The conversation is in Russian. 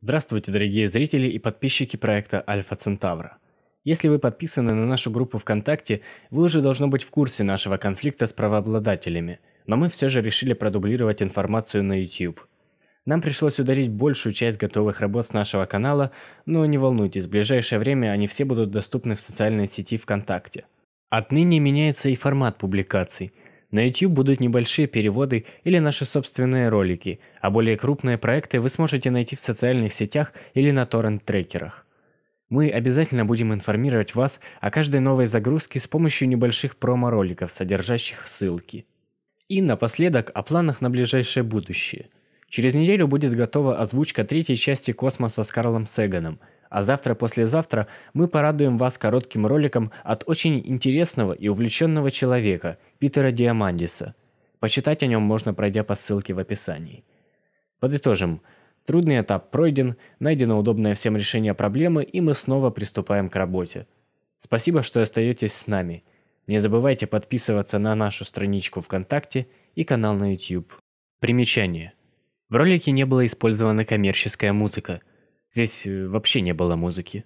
Здравствуйте, дорогие зрители и подписчики проекта Альфа Центавра. Если вы подписаны на нашу группу ВКонтакте, вы уже должно быть в курсе нашего конфликта с правообладателями, но мы все же решили продублировать информацию на YouTube. Нам пришлось ударить большую часть готовых работ с нашего канала, но не волнуйтесь, в ближайшее время они все будут доступны в социальной сети ВКонтакте. Отныне меняется и формат публикаций – на YouTube будут небольшие переводы или наши собственные ролики, а более крупные проекты вы сможете найти в социальных сетях или на торрент-трекерах. Мы обязательно будем информировать вас о каждой новой загрузке с помощью небольших промо-роликов, содержащих ссылки. И напоследок о планах на ближайшее будущее. Через неделю будет готова озвучка третьей части «Космоса» с Карлом Сеганом – а завтра-послезавтра мы порадуем вас коротким роликом от очень интересного и увлеченного человека, Питера Диамандиса. Почитать о нем можно, пройдя по ссылке в описании. Подытожим. Трудный этап пройден, найдено удобное всем решение проблемы, и мы снова приступаем к работе. Спасибо, что остаетесь с нами. Не забывайте подписываться на нашу страничку ВКонтакте и канал на YouTube. Примечание. В ролике не была использована коммерческая музыка – Здесь э, вообще не было музыки.